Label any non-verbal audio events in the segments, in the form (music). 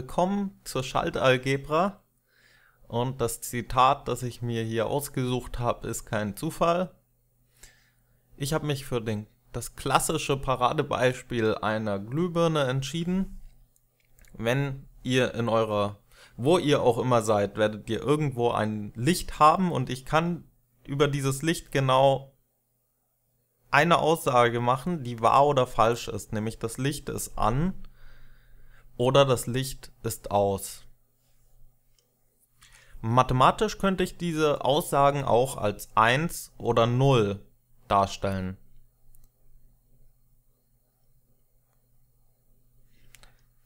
willkommen zur Schaltalgebra. Und das Zitat, das ich mir hier ausgesucht habe, ist kein Zufall. Ich habe mich für den, das klassische Paradebeispiel einer Glühbirne entschieden. Wenn ihr in eurer, wo ihr auch immer seid, werdet ihr irgendwo ein Licht haben und ich kann über dieses Licht genau eine Aussage machen, die wahr oder falsch ist, nämlich das Licht ist an oder das Licht ist aus. Mathematisch könnte ich diese Aussagen auch als 1 oder 0 darstellen.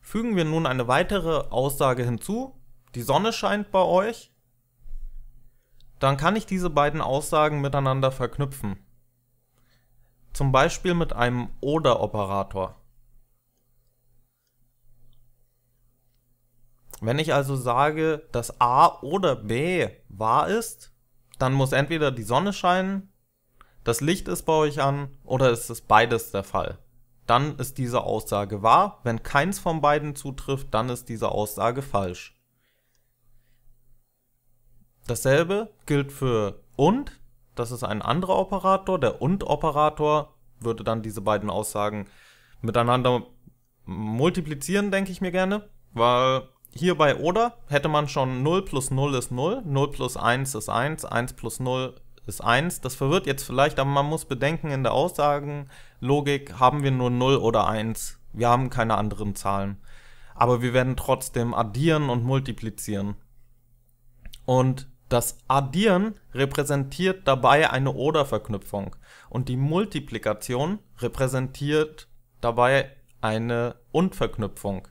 Fügen wir nun eine weitere Aussage hinzu, die Sonne scheint bei euch, dann kann ich diese beiden Aussagen miteinander verknüpfen. Zum Beispiel mit einem Oder-Operator. Wenn ich also sage, dass A oder B wahr ist, dann muss entweder die Sonne scheinen, das Licht ist bei euch an oder ist es beides der Fall. Dann ist diese Aussage wahr. Wenn keins von beiden zutrifft, dann ist diese Aussage falsch. Dasselbe gilt für und. Das ist ein anderer Operator. Der und-Operator würde dann diese beiden Aussagen miteinander multiplizieren, denke ich mir gerne, weil hier bei oder hätte man schon 0 plus 0 ist 0, 0 plus 1 ist 1, 1 plus 0 ist 1. Das verwirrt jetzt vielleicht, aber man muss bedenken, in der Aussagenlogik haben wir nur 0 oder 1. Wir haben keine anderen Zahlen. Aber wir werden trotzdem addieren und multiplizieren. Und das Addieren repräsentiert dabei eine Oder-Verknüpfung und die Multiplikation repräsentiert dabei eine Und-Verknüpfung.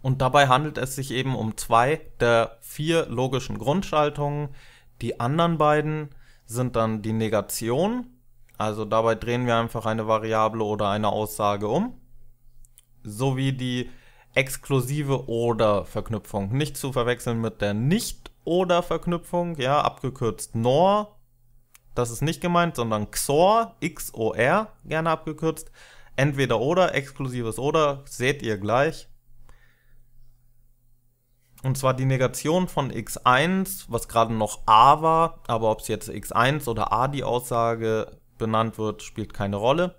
Und dabei handelt es sich eben um zwei der vier logischen Grundschaltungen. Die anderen beiden sind dann die Negation, also dabei drehen wir einfach eine Variable oder eine Aussage um, sowie die exklusive oder Verknüpfung. Nicht zu verwechseln mit der nicht oder Verknüpfung, ja, abgekürzt NOR. Das ist nicht gemeint, sondern XOR, XOR, gerne abgekürzt. Entweder oder, exklusives oder, seht ihr gleich. Und zwar die Negation von x1, was gerade noch a war, aber ob es jetzt x1 oder a die Aussage benannt wird, spielt keine Rolle.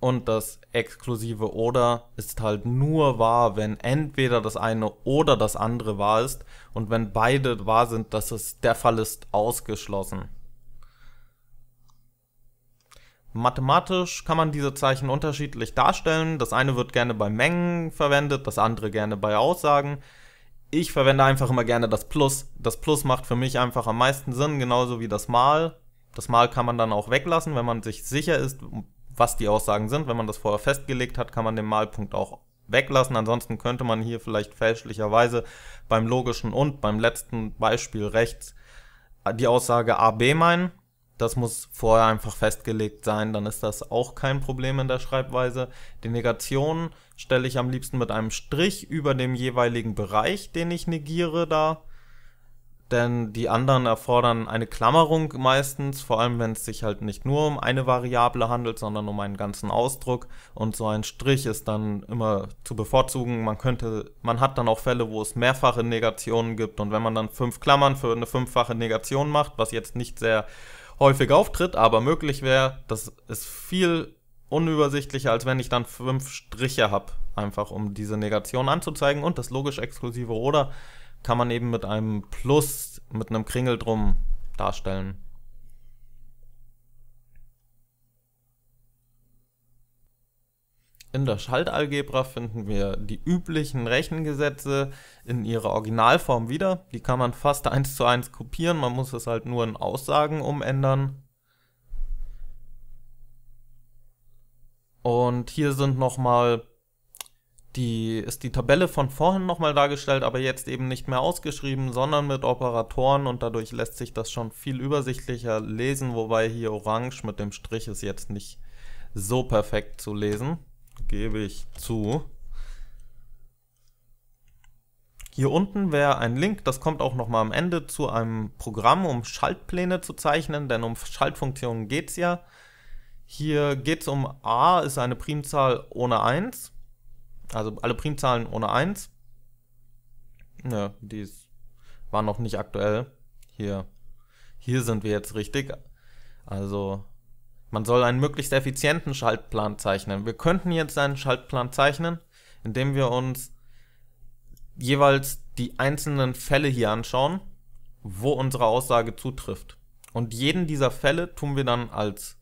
Und das exklusive oder ist halt nur wahr, wenn entweder das eine oder das andere wahr ist. Und wenn beide wahr sind, dass es der Fall ist, ausgeschlossen. Mathematisch kann man diese Zeichen unterschiedlich darstellen. Das eine wird gerne bei Mengen verwendet, das andere gerne bei Aussagen. Ich verwende einfach immer gerne das Plus. Das Plus macht für mich einfach am meisten Sinn, genauso wie das Mal. Das Mal kann man dann auch weglassen, wenn man sich sicher ist, was die Aussagen sind. Wenn man das vorher festgelegt hat, kann man den Malpunkt auch weglassen. Ansonsten könnte man hier vielleicht fälschlicherweise beim logischen und beim letzten Beispiel rechts die Aussage AB meinen. Das muss vorher einfach festgelegt sein, dann ist das auch kein Problem in der Schreibweise. Die Negation stelle ich am liebsten mit einem Strich über dem jeweiligen Bereich, den ich negiere, da. Denn die anderen erfordern eine Klammerung meistens, vor allem wenn es sich halt nicht nur um eine Variable handelt, sondern um einen ganzen Ausdruck. Und so ein Strich ist dann immer zu bevorzugen. Man könnte, man hat dann auch Fälle, wo es mehrfache Negationen gibt. Und wenn man dann fünf Klammern für eine fünffache Negation macht, was jetzt nicht sehr häufig auftritt, aber möglich wäre, das ist viel unübersichtlicher, als wenn ich dann fünf Striche habe, einfach um diese Negation anzuzeigen. Und das logisch exklusive oder kann man eben mit einem Plus, mit einem Kringel drum darstellen. In der Schaltalgebra finden wir die üblichen Rechengesetze in ihrer Originalform wieder. Die kann man fast eins zu eins kopieren, man muss es halt nur in Aussagen umändern. Und hier sind nochmal die, ist die Tabelle von vorhin nochmal dargestellt, aber jetzt eben nicht mehr ausgeschrieben, sondern mit Operatoren und dadurch lässt sich das schon viel übersichtlicher lesen, wobei hier orange mit dem Strich ist jetzt nicht so perfekt zu lesen. Gebe ich zu. Hier unten wäre ein Link, das kommt auch nochmal am Ende zu einem Programm, um Schaltpläne zu zeichnen, denn um Schaltfunktionen geht es ja. Hier geht es um a ist eine Primzahl ohne 1, also alle Primzahlen ohne 1. Ja, die waren noch nicht aktuell. Hier, hier sind wir jetzt richtig. Also man soll einen möglichst effizienten Schaltplan zeichnen. Wir könnten jetzt einen Schaltplan zeichnen, indem wir uns jeweils die einzelnen Fälle hier anschauen, wo unsere Aussage zutrifft. Und jeden dieser Fälle tun wir dann als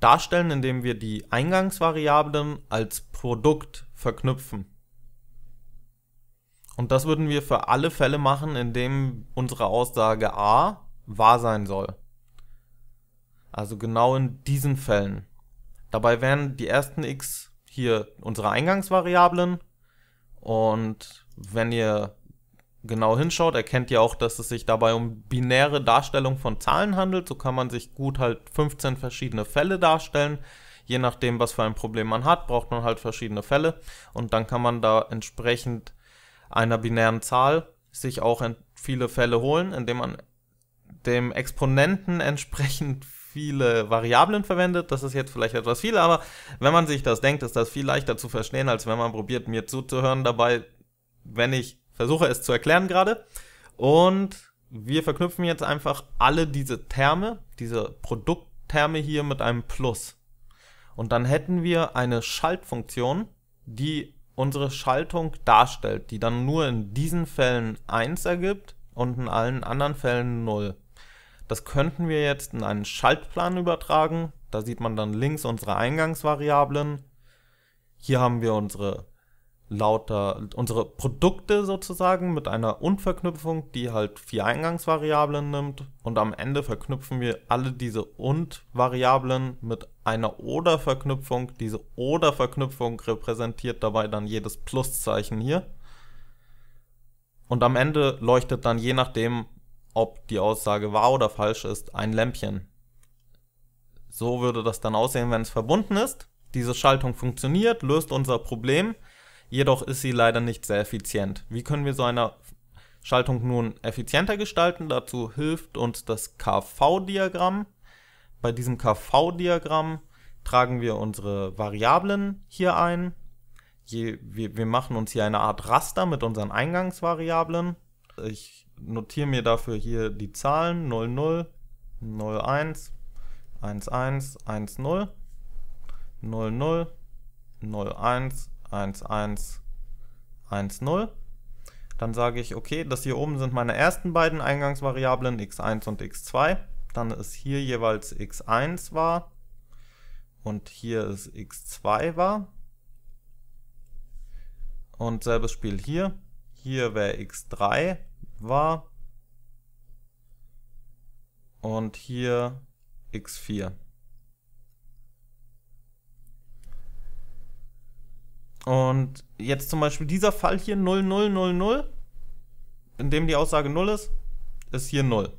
darstellen, indem wir die Eingangsvariablen als Produkt verknüpfen. Und das würden wir für alle Fälle machen, in dem unsere Aussage a wahr sein soll. Also genau in diesen Fällen. Dabei wären die ersten x hier unsere Eingangsvariablen. Und wenn ihr genau hinschaut, erkennt ihr auch, dass es sich dabei um binäre Darstellung von Zahlen handelt. So kann man sich gut halt 15 verschiedene Fälle darstellen. Je nachdem, was für ein Problem man hat, braucht man halt verschiedene Fälle. Und dann kann man da entsprechend einer binären Zahl sich auch viele Fälle holen, indem man dem Exponenten (laughs) entsprechend viele Variablen verwendet. Das ist jetzt vielleicht etwas viel, aber wenn man sich das denkt, ist das viel leichter zu verstehen, als wenn man probiert, mir zuzuhören dabei, wenn ich versuche, es zu erklären gerade. Und wir verknüpfen jetzt einfach alle diese Terme, diese Produktterme hier mit einem Plus. Und dann hätten wir eine Schaltfunktion, die unsere Schaltung darstellt, die dann nur in diesen Fällen 1 ergibt und in allen anderen Fällen 0. Das könnten wir jetzt in einen Schaltplan übertragen. Da sieht man dann links unsere Eingangsvariablen. Hier haben wir unsere lauter unsere Produkte sozusagen mit einer Und-Verknüpfung, die halt vier Eingangsvariablen nimmt und am Ende verknüpfen wir alle diese Und-Variablen mit einer Oder-Verknüpfung. Diese Oder-Verknüpfung repräsentiert dabei dann jedes Pluszeichen hier. Und am Ende leuchtet dann je nachdem, ob die Aussage wahr oder falsch ist, ein Lämpchen. So würde das dann aussehen, wenn es verbunden ist. Diese Schaltung funktioniert, löst unser Problem, jedoch ist sie leider nicht sehr effizient. Wie können wir so eine Schaltung nun effizienter gestalten? Dazu hilft uns das KV-Diagramm. Bei diesem KV-Diagramm tragen wir unsere Variablen hier ein. Je, wir, wir machen uns hier eine Art Raster mit unseren Eingangsvariablen. Ich notiere mir dafür hier die Zahlen 00, 01, 11, 10, 00, 01, 11, 10. Dann sage ich, okay, das hier oben sind meine ersten beiden Eingangsvariablen x1 und x2. Dann ist hier jeweils x1 wahr und hier ist x2 wahr. Und selbes Spiel hier. Hier wäre x3 var und hier x4. Und jetzt zum Beispiel dieser Fall hier 0000, in dem die Aussage 0 ist, ist hier 0.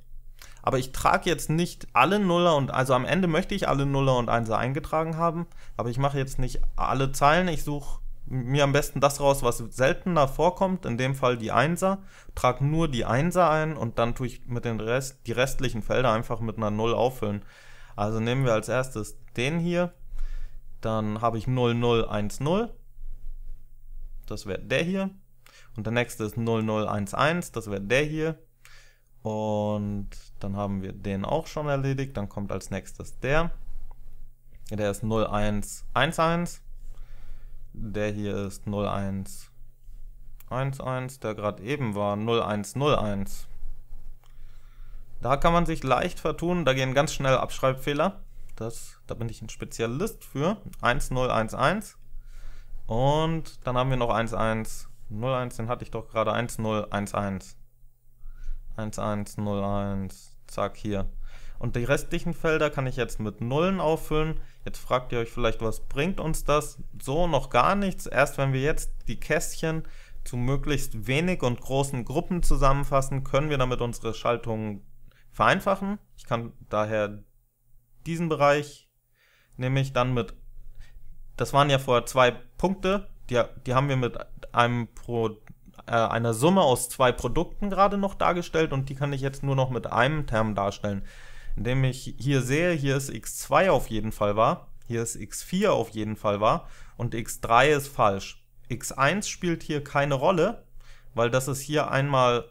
Aber ich trage jetzt nicht alle Nuller und, also am Ende möchte ich alle Nuller und Einser eingetragen haben, aber ich mache jetzt nicht alle Zeilen, ich suche mir am besten das raus, was seltener vorkommt, in dem Fall die Einser, trage nur die Einser ein und dann tue ich mit den Rest, die restlichen Felder einfach mit einer 0 auffüllen. Also nehmen wir als erstes den hier, dann habe ich 0010, das wäre der hier, und der nächste ist 0011, das wäre der hier, und dann haben wir den auch schon erledigt, dann kommt als nächstes der, der ist 0111, der hier ist 0111, der gerade eben war 0101. Da kann man sich leicht vertun, da gehen ganz schnell Abschreibfehler. Das, da bin ich ein Spezialist für. 1011. Und dann haben wir noch 1101, den hatte ich doch gerade 1011. 1101, zack, hier. Und die restlichen Felder kann ich jetzt mit Nullen auffüllen. Jetzt fragt ihr euch vielleicht, was bringt uns das? So noch gar nichts. Erst wenn wir jetzt die Kästchen zu möglichst wenig und großen Gruppen zusammenfassen, können wir damit unsere Schaltungen vereinfachen. Ich kann daher diesen Bereich nämlich dann mit, das waren ja vorher zwei Punkte, die, die haben wir mit einem Pro, äh, einer Summe aus zwei Produkten gerade noch dargestellt und die kann ich jetzt nur noch mit einem Term darstellen indem ich hier sehe, hier ist x2 auf jeden Fall wahr, hier ist x4 auf jeden Fall wahr und x3 ist falsch. x1 spielt hier keine Rolle, weil das ist hier einmal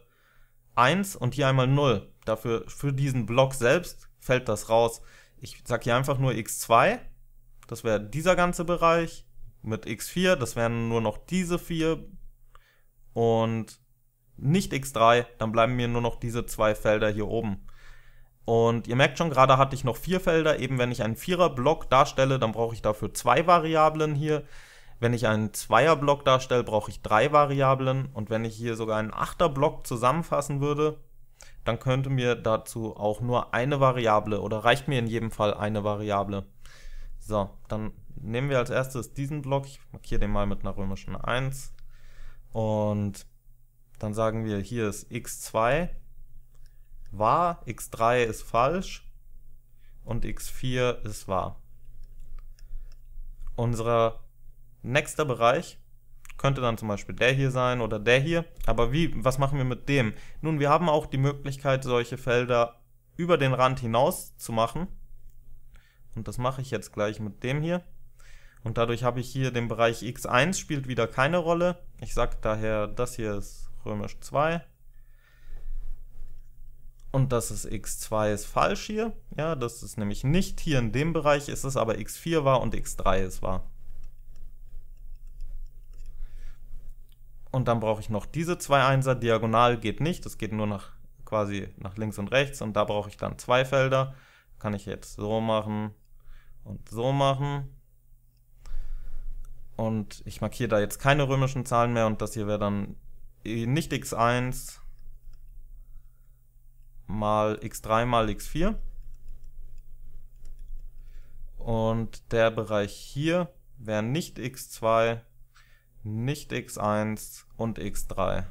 1 und hier einmal 0. Dafür, für diesen Block selbst fällt das raus. Ich sage hier einfach nur x2, das wäre dieser ganze Bereich, mit x4, das wären nur noch diese vier und nicht x3, dann bleiben mir nur noch diese zwei Felder hier oben. Und ihr merkt schon, gerade hatte ich noch vier Felder. Eben wenn ich einen Vierer-Block darstelle, dann brauche ich dafür zwei Variablen hier. Wenn ich einen Zweier-Block darstelle, brauche ich drei Variablen. Und wenn ich hier sogar einen Achter-Block zusammenfassen würde, dann könnte mir dazu auch nur eine Variable oder reicht mir in jedem Fall eine Variable. So, dann nehmen wir als erstes diesen Block. Ich markiere den mal mit einer römischen 1. Und dann sagen wir, hier ist x2 wahr, x3 ist falsch und x4 ist wahr. Unser nächster Bereich könnte dann zum Beispiel der hier sein oder der hier. Aber wie, was machen wir mit dem? Nun, wir haben auch die Möglichkeit, solche Felder über den Rand hinaus zu machen. Und das mache ich jetzt gleich mit dem hier. Und dadurch habe ich hier den Bereich x1, spielt wieder keine Rolle. Ich sage daher, das hier ist römisch 2 und das ist x2 ist falsch hier. Ja, das ist nämlich nicht hier in dem Bereich, ist es aber x4 war und x3 ist wahr. Und dann brauche ich noch diese zwei Einser. Diagonal geht nicht, das geht nur nach quasi nach links und rechts und da brauche ich dann zwei Felder. Kann ich jetzt so machen und so machen. Und ich markiere da jetzt keine römischen Zahlen mehr und das hier wäre dann eh, nicht x1, mal x3 mal x4. Und der Bereich hier wäre nicht x2, nicht x1 und x3.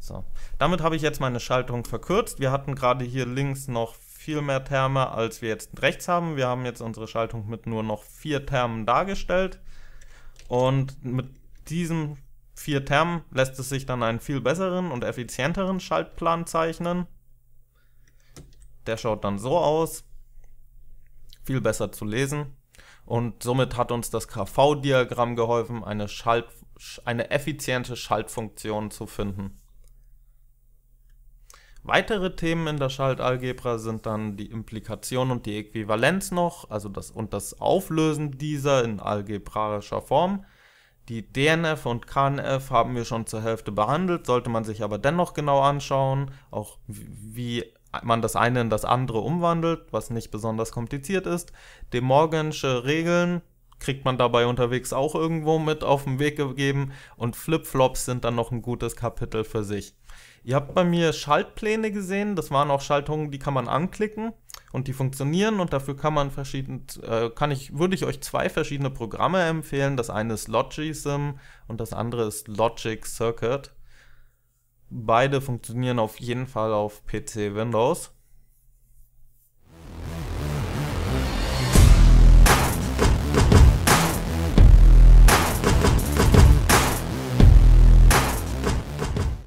So. Damit habe ich jetzt meine Schaltung verkürzt. Wir hatten gerade hier links noch viel mehr Terme, als wir jetzt rechts haben. Wir haben jetzt unsere Schaltung mit nur noch vier Termen dargestellt. Und mit diesen vier Termen lässt es sich dann einen viel besseren und effizienteren Schaltplan zeichnen. Der schaut dann so aus. Viel besser zu lesen. Und somit hat uns das KV-Diagramm geholfen, eine, Schalt, eine effiziente Schaltfunktion zu finden. Weitere Themen in der Schaltalgebra sind dann die Implikation und die Äquivalenz noch, also das und das Auflösen dieser in algebraischer Form. Die DNF und KNF haben wir schon zur Hälfte behandelt, sollte man sich aber dennoch genau anschauen, auch wie man das eine in das andere umwandelt, was nicht besonders kompliziert ist. De Morgansche Regeln kriegt man dabei unterwegs auch irgendwo mit auf den Weg gegeben und Flipflops sind dann noch ein gutes Kapitel für sich. Ihr habt bei mir Schaltpläne gesehen. Das waren auch Schaltungen, die kann man anklicken und die funktionieren und dafür kann man verschieden, äh, kann ich, würde ich euch zwei verschiedene Programme empfehlen. Das eine ist Logisim und das andere ist Logic Circuit. Beide funktionieren auf jeden Fall auf PC Windows.